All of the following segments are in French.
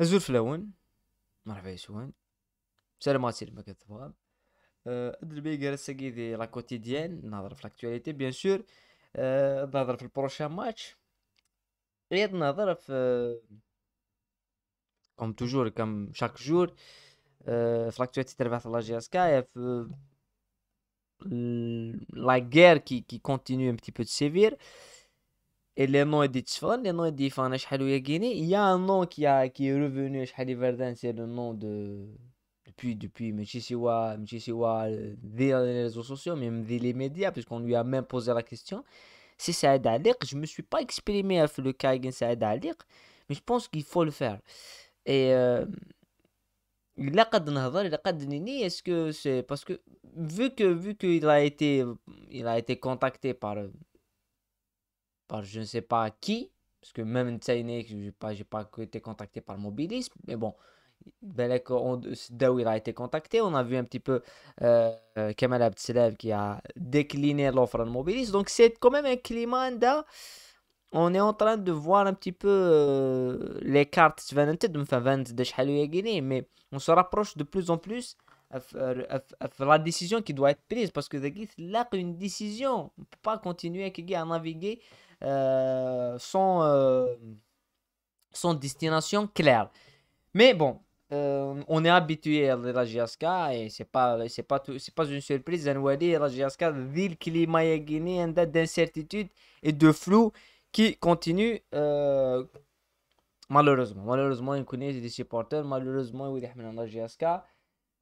زول فلاون مرحبا يسوان سلامات سير ما كتبغى ادربي جالس قيدي لا كوتيديان نهضر في لاكتواليتي بيان سور نهضر في البروشان ماتش غير نهضر في كوم توجور كم شاك جور في لاكتواليتي تربح في لاجي اسكاي في لا غير كي كي كونتينيو ان بتي بو دو سيفير et les noms différents, les noms des il y a un nom qui, a, qui est revenu, c'est le nom de. Depuis, depuis, les réseaux sociaux, même les médias, puisqu'on lui a même posé la question. C'est Saïd Aliq, je ne me suis pas exprimé avec le cas de Saïd Aliq, mais je pense qu'il faut le faire. Et. il a Nini, est-ce que c'est parce que vu que vu qu'il a été il a été contacté par euh, par je ne sais pas qui, parce que même Tsaïné je n'ai pas, pas été contacté par le mobilisme, mais bon, d'où il a été contacté. On a vu un petit peu euh, euh Kamal qui a décliné l'offre de mobilisme. Donc c'est quand même un climat On est en train de voir un petit peu euh, les cartes mais on se rapproche de plus en plus de la décision qui doit être prise parce que là une décision. On peut pas continuer à naviguer euh, euh, son destination claire. Mais bon, euh, on est habitué à la GSK et c'est pas c'est pas c'est pas une surprise Anwadi la GSK ville climat date d'incertitude et de flou qui continue malheureusement malheureusement il connaît des supporters malheureusement il la GSK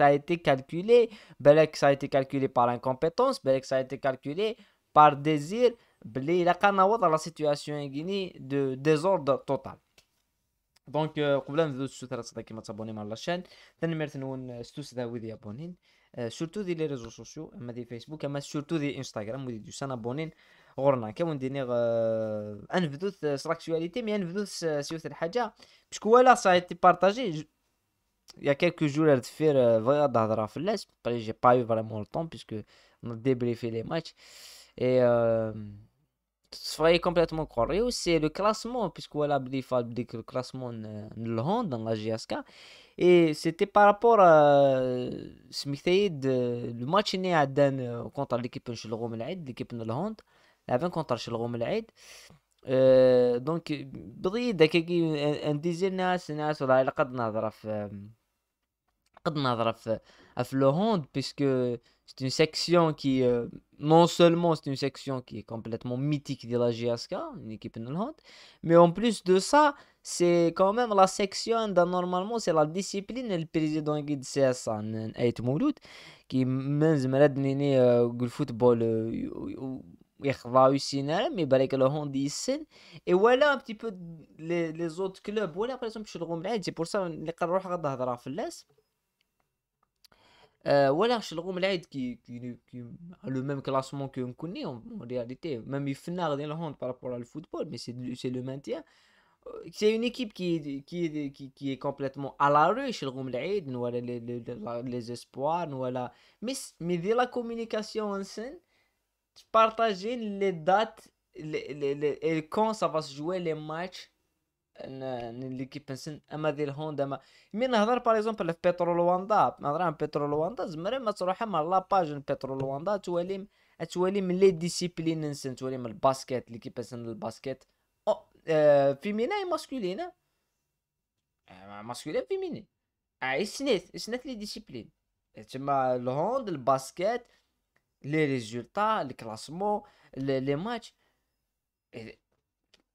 Ça a été calculé, Belix a été calculé par incompétence, Belix a été calculé par désir. Ble, la canavo dans la situation est gênée de désordre total. Donc, problème de toutes ces choses. Donc, il faut la chaîne. Tenez-moi certainement tout ce que vous y surtout sur les réseaux sociaux. Je mets Facebook, mais surtout sur Instagram, vous devez s'en abonner. Or, n'importe quel dernier euh, une vidéo euh, sur l'actualité, mais une vidéo euh, sur cette chose. Je voilà, ça a été partagé il y a quelques jours, elle fait euh, j'ai pas eu vraiment le temps puisque on a débriefé les matchs. Et euh, est complètement croire. c'est le classement, puisque voilà, le classement de dans la GSK. Et c'était par rapport à le match né à Dan contre l'équipe de l'Aïd, l'équipe de Hollande, un contre donc دونك y داك un désir ناس ناس ولا علاقه في à نهضر puisque c'est une section qui euh, non seulement c'est une section qui est complètement mythique de la GSK, une équipe mais en plus de ça, c'est quand même la section, normalement, c'est la discipline le président la qui le euh, football. Euh, et voilà un petit peu les autres clubs. ان euh, voilà, chez le qui, qui, a le même classement que Nkunni en, réalité, même il finit dans la par rapport au football, mais c'est le maintien. Euh, c'est une équipe qui est, qui, complètement à la rue chez le nous voilà les, espoirs, nous voilà. Mais, mais dès la communication en scène, partager les dates et quand ça va se jouer les matchs ليكيب نسن اما ذي الهوندا ما مي نهضر باغ اكزومبل في بترول واندا نهضر عن بترول واندا زمر ما تروح اما لاباج بترول واندا تولي تولي من لي ديسيبلين نسن تولي من الباسكيت ليكيب نسن الباسكيت او اه فيمينا اي ماسكولين فيمينين اي سنيت سنيت لي ديسيبلين تما الهوند الباسكيت لي لي الكلاسمون لي ماتش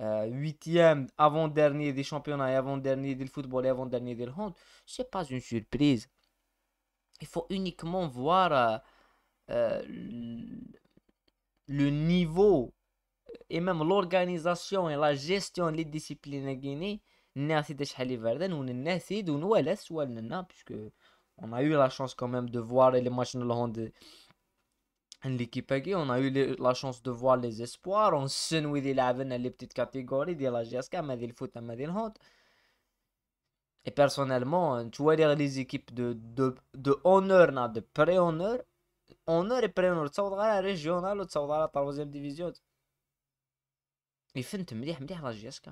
Euh, huitième, avant-dernier des championnats et avant-dernier du football et avant-dernier du hand, c'est pas une surprise. Il faut uniquement voir euh, euh, le niveau et même l'organisation et la gestion des disciplines à Guinée. nana puisque on a eu la chance quand même de voir les matchs de L'équipe on a eu la chance de voir les espoirs. On se où dans les petites catégories, de la mais foot, Et personnellement, tu vois les équipes de, de, de honneur, de pré-honneur, honneur et pré-honneur, tu la régionale ou tu la troisième division. Et tu me la GSK.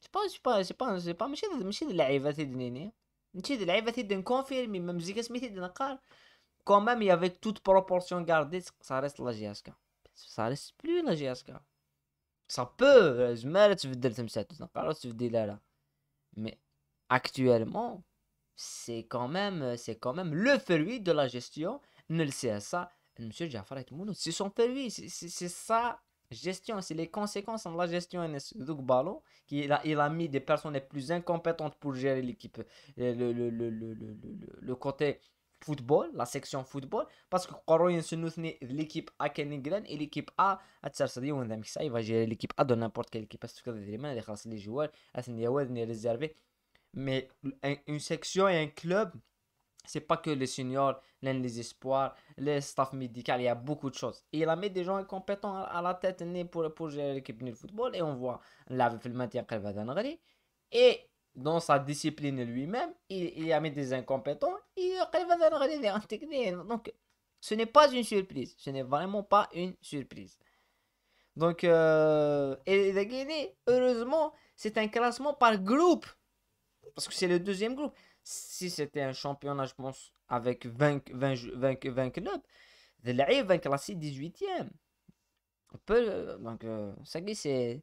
C'est pas, c'est pas, c'est pas, c'est pas, ne sais de je ne sais de je ne sais pas. je quand même, y avait toute proportion gardée, ça reste la GSK. Ça reste plus la GSK. Ça peut, Mais actuellement, c'est quand même, euh, c'est quand même le fruit de la gestion, ne le CSA, Monsieur Jafar C'est son fruit, c'est ça gestion, c'est les conséquences de la gestion de Ballon, qui il a, il a mis des personnes les plus incompétentes pour gérer l'équipe, le, le, le, le, côté football, la section football, parce que croyons nous l'équipe A et l'équipe A à on ou ça il va gérer l'équipe A de n'importe quelle équipe, parce que les joueurs, des joueurs, les joueurs, les des réservés. Mais une section et un club, c'est pas que les seniors, les espoirs, les staff médical, il y a beaucoup de choses. il a mis des gens compétents à la tête pour, pour gérer l'équipe de football, et on voit la le maintien qu'elle va donner. Et dans sa discipline lui-même, il, y a mis des incompétents, il va en technique. Donc, ce n'est pas une surprise. Ce n'est vraiment pas une surprise. Donc, euh, et la Guinée, heureusement, c'est un classement par groupe. Parce que c'est le deuxième groupe. Si c'était un championnat, je pense, avec 20, 20, 20, 20 clubs, l'Aïe va classer 18e. On euh, donc, ça euh, ça c'est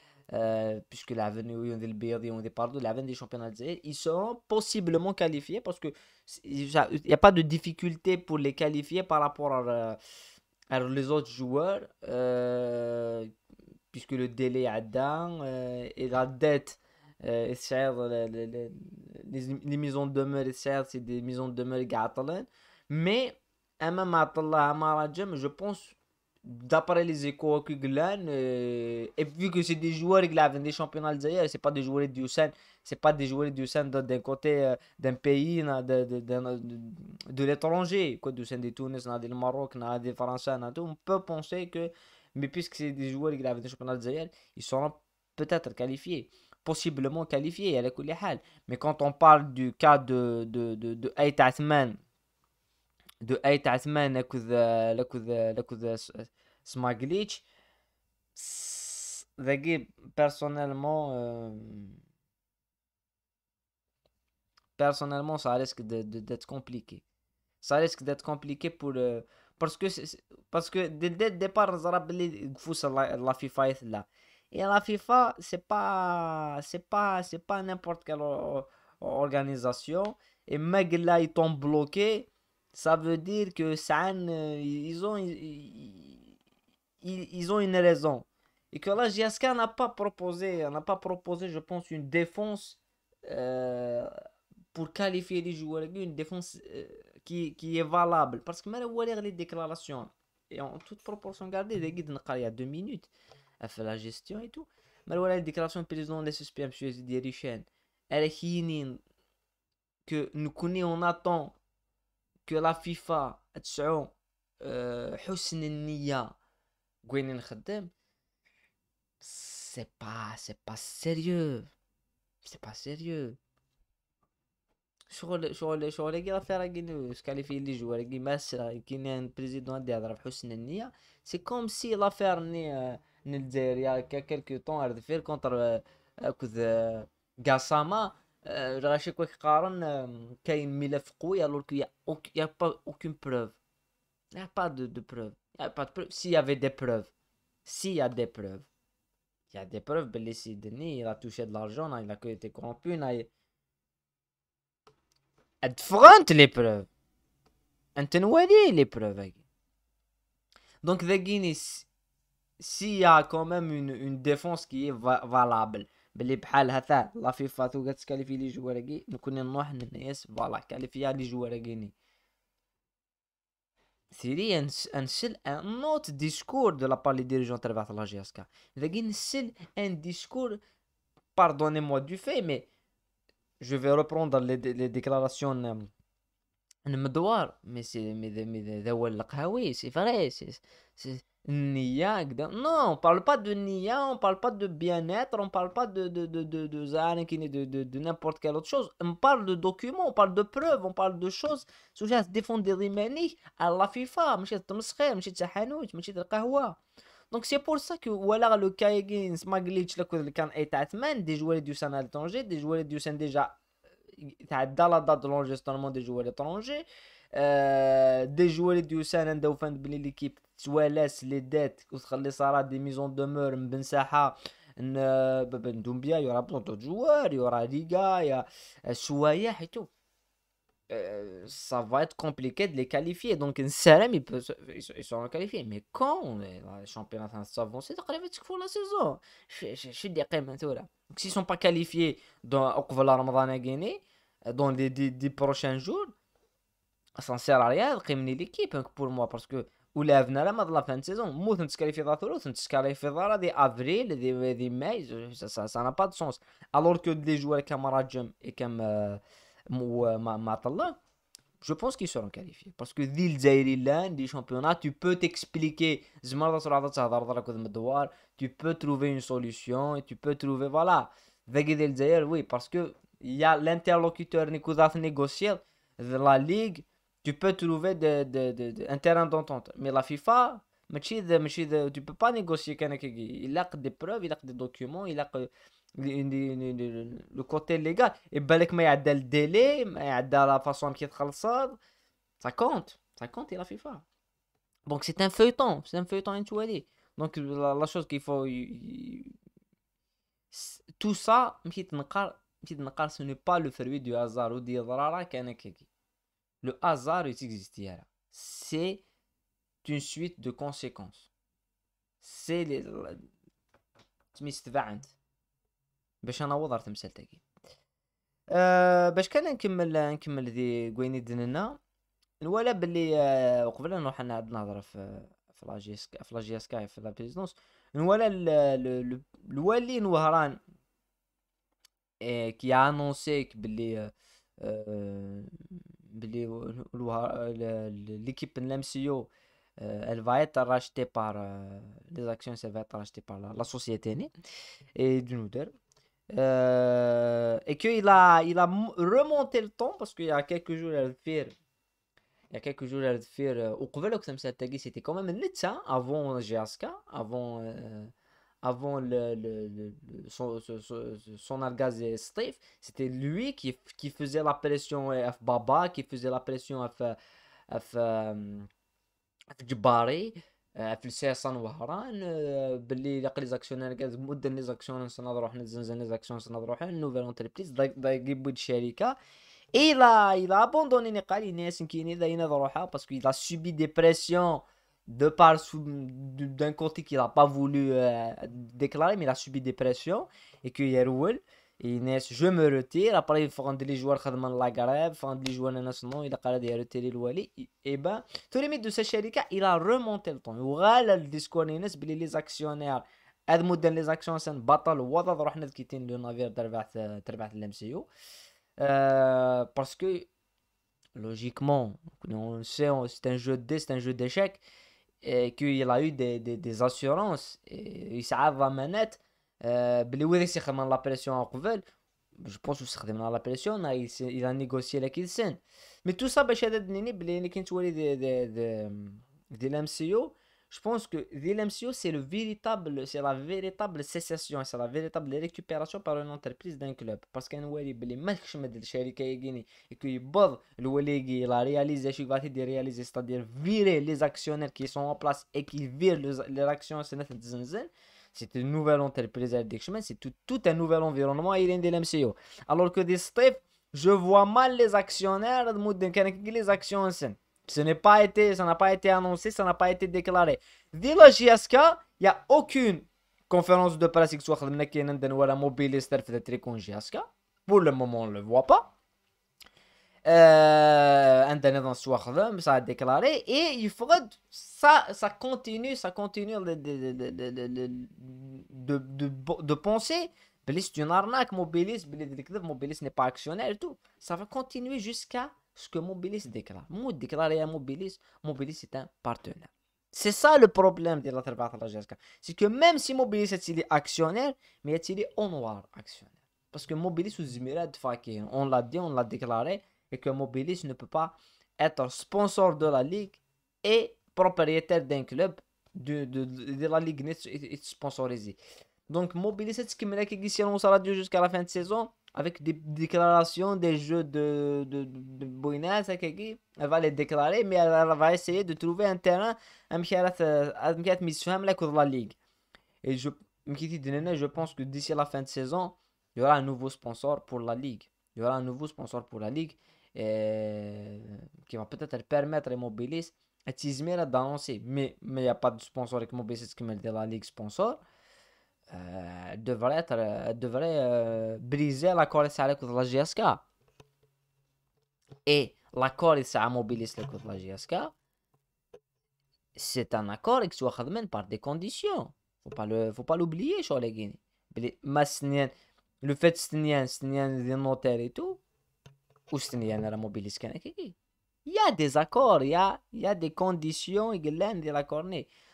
Euh, puisque la venue ils ont des championnats ils seront possiblement qualifiés parce que il n'y a pas de difficulté pour les qualifier par rapport à, euh, les autres joueurs, euh, puisque le délai est dedans et la dette. les, les, les, maisons de demeure c'est des maisons de demeure gâtelines hein. mais je pense d'après les échos que euh, et vu que c'est des joueurs qui avaient des championnats d'Algérie, c'est pas des joueurs du sein c'est pas des joueurs du sein d'un côté euh, d'un pays, na, de, de, de, de l'étranger, quoi, du sein des Tunis, na, du Maroc, na, des Français, tout. on peut penser que, mais puisque c'est des joueurs qui avaient des championnats d'Algérie, ils seront peut-être qualifiés possiblement qualifiés à la mais quand on parle du cas de de de, de Ait Asman, de Ait Athman la avec, la cause Smaglitch. personnellement, euh, personnellement, ça risque d'être de, compliqué. Ça risque d'être compliqué pour. Euh, parce que parce que dès le départ, la, la FIFA est là. Et la FIFA, c'est pas c'est pas c'est pas n'importe quelle organisation. Et là ils t'ont bloqué. Ça veut dire que ça, euh, ils ont ils, ont une raison. Et que là, JSK n'a pas proposé, n'a pas proposé, je pense, une défense euh, pour qualifier les joueurs, une défense euh, qui, est valable. Parce que malgré les déclarations, et en toute proportion regardez les guides il y a deux minutes, elle fait la gestion et tout. Malgré les déclarations du président de SSP, M. Zidirichène. elle est que nous connaissons, on attend que la FIFA, elle euh, c'est pas, sérieux, c'est pas sérieux. l'affaire avec les c'est de la c'est comme si euh, l'affaire n'était pas quelque temps à contre euh, euh, Gassama un alors qu'il n'y a pas aucune preuve, y a pas de preuves. Il n'y pas de preuves. S'il y avait des preuves. S'il y a des preuves. Il y a des preuves, Belissi Denis, il a touché de l'argent, hein, il a été corrompu, hein, il a... Elle les preuves. Elle les preuves. Donc, The Guinness, s'il y a quand même une, une défense qui est valable, باللي بحال la لا فيفا تو كتسكاليفي لي جوار كي نكون nous من الناس فوالا كاليفيا لي جوار c'est un autre discours de la part des dirigeants de la GSC. C'est un discours, pardonnez-moi du fait, mais je vais reprendre les déclarations euh, de Madoir. Mais c'est c'est vrai. Nia, non, on parle pas de Nia, on parle pas de bien-être, on parle pas de de de de de de, de, n'importe quelle autre chose. On parle de documents, on parle de preuves, on parle de choses. Sujet à défendre les à la FIFA, Donc c'est pour ça que voilà le Kaigins, Maglitch, le cas et Tatman, des joueurs du à l'étranger, des joueurs du sein déjà euh, dans la date de l'enregistrement des joueurs étrangers, euh, des joueurs du Sénat de l'équipe soit les dettes, ou soit les salaires des maisons de murs, ben ça a, ben ben d'oublier, y aura beaucoup de joueurs, y aura des gars, et tout, ça va être compliqué de les qualifier, donc ils ne seront pas qualifiés. Mais quand les championnats avancent, c'est quand il faut la saison. Je je je déclare maintenant, que s'ils ne sont pas qualifiés au couvler à Ramadan gagner, euh, dans les prochains jours, ça sera à réunir l'équipe hein, pour moi, parce que ou les avnales à la fin de saison, de se de de mai, ça n'a pas de sens. alors que les joueurs comme et comme je pense qu'ils seront qualifiés. parce que des championnats, tu peux t'expliquer, tu peux trouver une solution, tu peux trouver voilà. avec oui, parce que y a l'interlocuteur de la ligue tu peux trouver un terrain d'entente. Mais la FIFA, tu ne peux pas négocier Il a des preuves, il a des documents, il a le côté légal. Et balek ma le délai, a la façon qui ça compte, ça compte et la FIFA. Donc c'est un feuilleton, c'est un feuilleton intuitif. Donc la, chose qu'il faut tout ça, ce n'est pas le fruit du hasard ou du FIFA. Le hasard C'est une suite de conséquences. C'est les. تستبعد باش انوض باش كان نكمل نكمل باللي في في لا l'équipe l'équipe l'MCO elle va être rachetée par les actions elle va être rachetée par la, société et du euh, et qu'il a il a remonté le temps parce qu'il y a quelques jours elle fait il y a quelques jours elle fait euh, au c'était quand même net ça hein, avant GSK avant euh, avant le, son, son, algaz Steve, c'était lui qui, qui faisait la pression à euh, Baba, qui faisait la pression à, à, à, Jibari. في السياسه وهران باللي لاق actions زاكسيون des actions, il a abandonné قال لي ناس qu'il il a subi des pressions de part d'un côté qu'il n'a pas voulu euh, déclarer, mais il a subi des pressions, et que Yeroul, Inès, je me retire, après il faut les joueurs à la grève, il les joueurs nationaux, il a parlé de retirer l'Ouali et bien tout limite de ce chérika, il a remonté le temps. Il a le discours Inès, les actionnaires, Admoud les actions, c'est un battle, Wadad Rahnet qui tient le navire de euh, l'MCU, euh, parce que, logiquement, on sait, c'est un jeu de dés, c'est un jeu d'échecs, et qu'il a eu des, des, des assurances et il sait va manette bli oui c'est vraiment la pression à couvert je pense que c'est la pression il, il a négocié la quinzaine mais tout ça bah chez les nini bli les quinze ouais de de de de l'MCO je pense que l'MCO, c'est le véritable, c'est la véritable sécession, c'est la véritable récupération par une entreprise d'un club. Parce qu'un Wali, les marques de شركة يجيني a réalisé la réalisation, réaliser, c'est-à-dire virer les actionnaires qui sont en place et qui virent les actions, c'est c'est une nouvelle entreprise c'est tout, tout, un nouvel environnement il est alors que des strips je vois mal les actionnaires les actions ce n'est pas été, ça n'a pas été annoncé, ça n'a pas été déclaré. la JSK, il n'y a aucune conférence de presse qui soit la mobiliste JSK. Pour le moment, on ne le voit pas. Internet soir, ça a déclaré et il faudrait ça ça continue ça continue de penser c'est une arnaque mobiliste n'est pas actionnaire tout ça va continuer jusqu'à ce que Mobilis déclare. Mout déclaré à Mobilis, Mobilis est un partenaire. C'est ça le problème de la Terbatat C'est que même si Mobilis est actionnaire, mais est-il au noir actionnaire. Parce que Mobilis ou Zimirad Fakir, on l'a dit, on l'a déclaré, et que Mobilis ne peut pas être sponsor de la ligue et propriétaire d'un club de, de, de, la ligue net sponsorisé. Donc Mobilis est ce qui me l'a jusqu'à la fin de saison avec des déclarations des jeux de, de, de hein, elle va les déclarer, mais elle, va essayer de trouver un terrain à euh, la Ligue. Et je, je pense que d'ici la fin de saison, il y aura un nouveau sponsor pour la Ligue. Il y aura un nouveau sponsor pour la Ligue et, euh, qui va peut-être permettre à Mobilis d'annoncer. Mais il n'y a pas de sponsor avec Mobilis qui de la Ligue sponsor. Euh, devrait, être, euh, devrait euh, briser l'accord salarial contre la GSK. Et l'accord mobiliste avec la GSK, c'est un accord qui soit par des conditions. Faut pas le, faut pas l'oublier, Cholegini. Le fait que c'est des notaires et tout, ou Snien, la mobiliste Il y a des accords, il y a, y a des conditions, il y a de la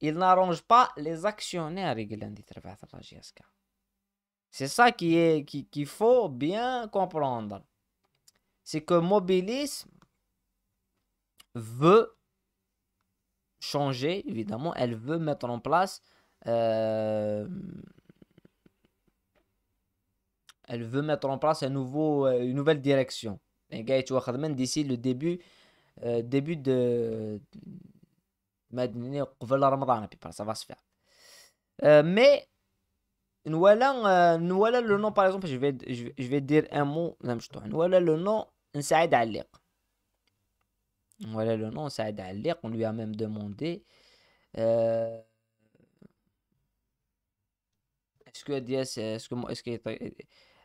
il n'arrange pas les actionnaires C'est ça qui est qu'il faut bien comprendre. C'est que Mobilis veut changer, évidemment, elle veut mettre en place euh, elle veut mettre en place un nouveau, euh, une nouvelle direction. D'ici le début, euh, début de, mais donner au vel d'or mandarin ça va se faire euh, mais voilà le nom par exemple je vais je vais dire un mot même je voilà le nom insaïd aliq voilà le nom insaïd aliq on lui a même demandé euh، est-ce que a est-ce que est-ce que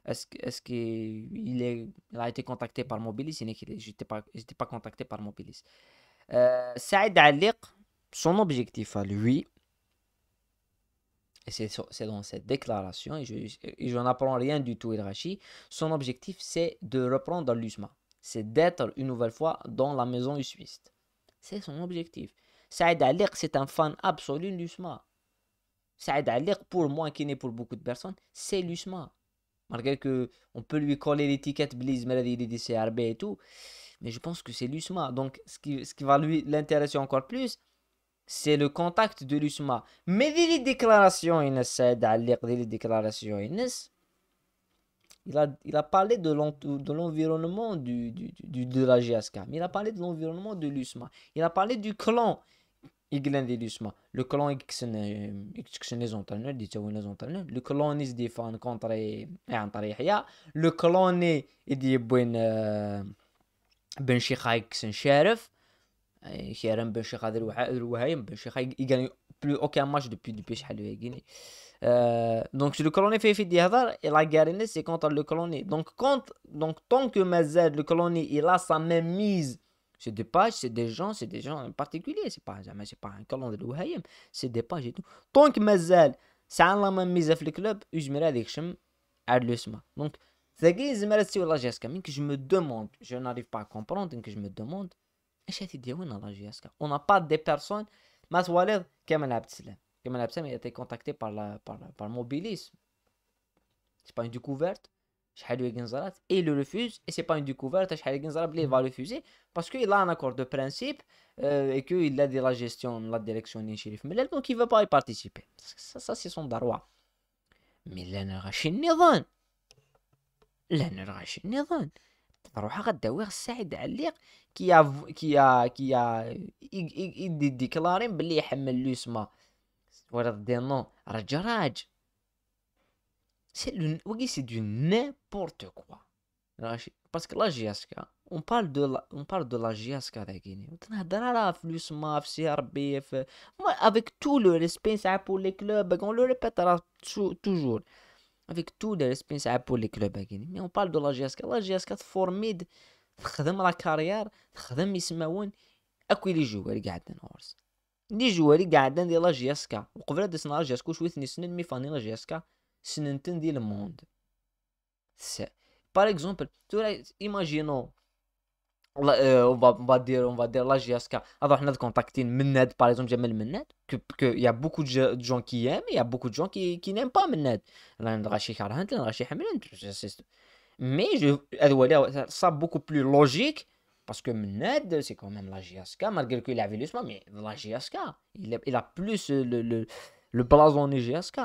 est-ce que ce que il est il a été contacté par mobilis il n'est il n'était pas il pas contacté par mobilis insaïd euh, aliq son objectif à lui, et c'est dans cette déclaration, et je, n'en apprends rien du tout, Rachi, son objectif c'est de reprendre l'USMA, c'est d'être une nouvelle fois dans la maison ussuiste. C'est son objectif. Saïd Aliq, c'est un fan absolu de l'USMA. Saïd Aliq, pour moi, qui n'est pour beaucoup de personnes, c'est l'USMA. Malgré que on peut lui coller l'étiquette Bliz, Melody, DCRB et tout, mais je pense que c'est l'USMA. Donc, ce qui, ce qui va lui l'intéresser encore plus, c'est le contact de l'USMA. Mais les déclarations, les déclarations, il a, il a parlé de l'environnement du, du, du, de la GSK, mais il a parlé de l'environnement de l'USMA. Il a parlé du clan Iglen de l'USMA. Le clan le clan est des fans contre le clan est des Ben Sheikh Sheriff. Il ne il gagne plus aucun match depuis depuis Guinée. Euh, donc le colonel fait fait et la guerre, c'est contre le colonel. Donc quand donc tant que Mazed le colonel il a sa même mise c'est des pages, c'est des gens, c'est des gens en particulier, c'est pas jamais c'est pas un colonel de Wahayem, c'est des pages et tout. Tant que Mazal, ça a la même mise avec le club, je me suis Shem Adlusma. Donc, c'est je me sur la que je me demande, je n'arrive pas à comprendre, je me demande, on n'a pas de personnes. Mais Walid, Kemal Abdeslam. Kemal Abdeslam, il a été contacté par, la, par, la, par mobilisme C'est pas une découverte. et il le refuse, et c'est pas une découverte, il va refuser, parce qu'il a un accord de principe, euh, et qu'il a la gestion, la direction d'un shérif Mais donc il veut pas y participer. Ça, c'est son droit, Mais là, il n'y a pas de il a qui déclaré l'usma. C'est du n'importe quoi. Parce que la JSK, on parle de la On parle de la avec tout le respect pour les clubs. On le répétera toujours. افيك تو لي ريسبونسابل بور لي كلوب هاكيني مي اون بارل دو لاجياسكا لاجياسكا لا تفورميد تخدم لا كارير تخدم يسماون اكوي لي جواري قاعدين هورس لي جواري قاعدين ديال لاجياسكا جياسكا وقبل هاد سنة لا شويه ثني سنين مي فاني لاجياسكا جياسكا سننتن ديال الموند سي باغ اكزومبل تورا ايماجينو on va, on va dire, on va dire la GSK. Alors, on a contacté Mened par exemple, j'aime le Que, il y a beaucoup de gens qui aiment il y a beaucoup de gens qui, qui n'aiment pas Menned. Mais je, ça beaucoup plus logique parce que Mned, c'est quand même la GSK. malgré qu'il a vu mais la GSK. il a, plus le, le, le blason de GSK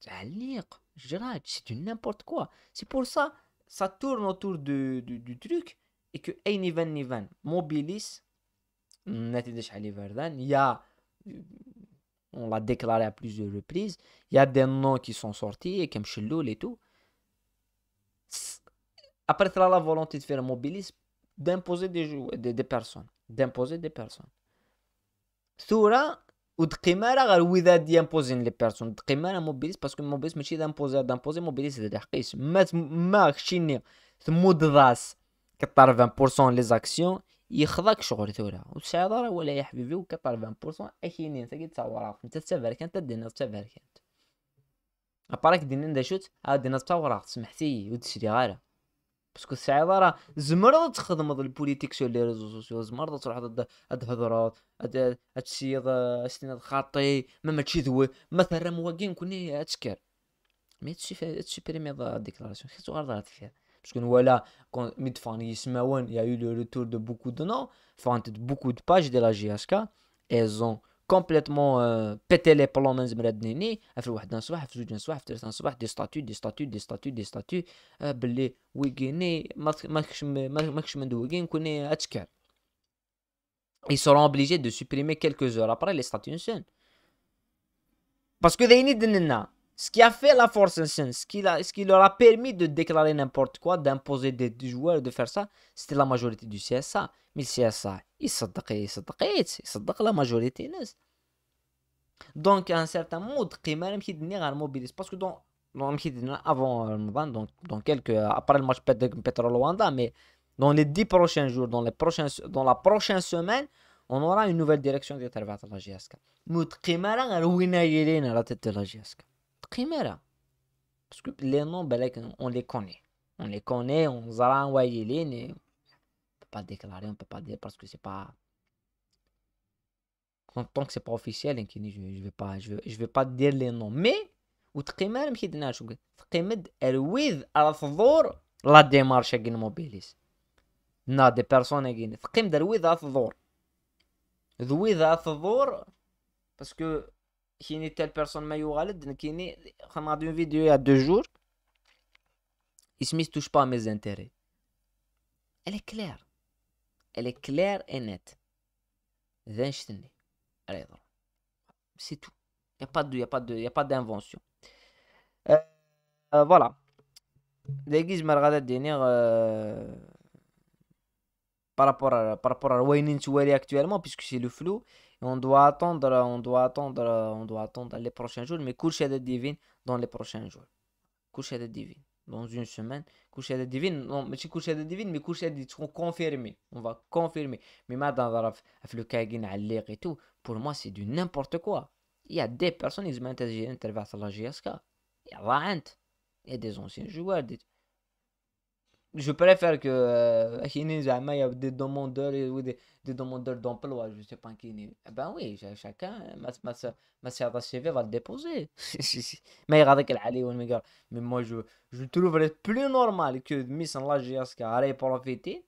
C'est n'importe quoi. C'est pour ça, ça tourne autour du, du truc et que Einivan Nivan mobilise Natidesh Ali Verdan, il y a, on l'a déclaré à plusieurs reprises, il y a des noms qui sont sortis, et comme Chelloul et tout. Après, tu la volonté de faire un d'imposer des, des, des personnes. D'imposer des personnes. Thura, ou de Qimara, Wida d'imposer les personnes. De Qimara mobilise, parce que mobilise, mais d'imposer, d'imposer, mobilise, c'est de la Mais, ma, chine, c'est كطار 20% لي زاكسيون يخضك شغل ثورة وتسعي دار ولا يا حبيبي وكطار 20% اكيني انت كي تصورات انت تتفارك انت دينا تسافر انت اباراك دينا ندا شوت هاد دينا تصورات سمحتي وتشري غالا باسكو الساعه راه زمرض تخدم البوليتيك سو لي ريزو سوسيو زمرض تروح ضد هاد هاد الشي استناد خاطي ما ماتشي دوي مثلا مواكين كوني اتشكر مي تشي بريمي ديكلاراسيون خيتو غير ضرات فيها parce que voilà quand il y a eu le retour de beaucoup de noms de beaucoup de pages de la GSK elles ont complètement euh, pété les plans mesmeradnini après des statuts, des des statuts euh, Ils seront obligés de supprimer quelques heures après les statuts Parce que they need ce qui a fait la Force hein, ce qui, leur a permis de déclarer n'importe quoi, d'imposer des joueurs, de faire ça, c'était la majorité du CSA. Mais le CSA, il s'attaque il s'adresse, il la majorité. Hein, donc, à un certain mode, il Mkhidnir mobilise. Parce que dans, avant donc, dans quelques, après le match de mais dans les dix prochains jours, dans, les prochains, dans la prochaine semaine, on aura une nouvelle direction de la GSK. à la tête de la GSK primaire. Parce que les noms, ben, on les connaît. On les connaît, on les a envoyés. On ne peut pas déclarer, on ne peut pas dire parce que c'est pas. Tant que ce n'est pas officiel, hein, je ne je vais, pas, je, vais pas dire les noms. Mais, ou Tremel, je vais dire, que ouïe à la la démarche qui nous mobilise. Non, des personnes qui nous mobilisent. Elle ouïe à la Parce que. Qui n'est telle personne mais y a une vidéo il y a deux jours il se touche pas à mes intérêts elle est claire elle est claire et nette c'est tout il n'y a pas a pas de a pas d'invention euh, euh, voilà les guises la par rapport à, par rapport à actuellement, puisque c'est le flou. on doit attendre, on doit attendre, on doit attendre les prochains jours. Mais de divine dans les prochains jours. de divine dans une semaine. de divine, non, mais c'est de divine, mais coucher ils seront confirmés. On va confirmer. Mais maintenant, le Kagin et tout, pour moi, c'est du n'importe quoi. Il y a des personnes, ils mettent à la GSK. Il y a des anciens joueurs, je préfère que euh, Kini jamais il y a des demandeurs ou des, des demandeurs d'emploi je sais pas qui eh ben oui chacun hein. ma ma ma serveur CV va le déposer mais regardez qu'elle allait au meilleur mais moi je je trouverais plus normal que mise en l'agence qui a réprofité profiter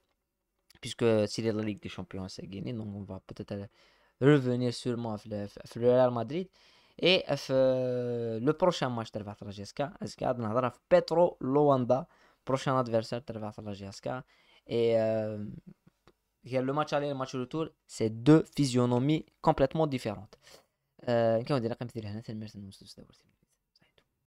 puisque si la Ligue des Champions à gagné. donc on va peut-être revenir sûrement à le Real Madrid. Et euh, le prochain match تبع الجيسكا جيسكا نهضر à Petro Loanda. prochain adversaire la GSK et euh, le match aller et le match retour c'est deux physionomies complètement différentes.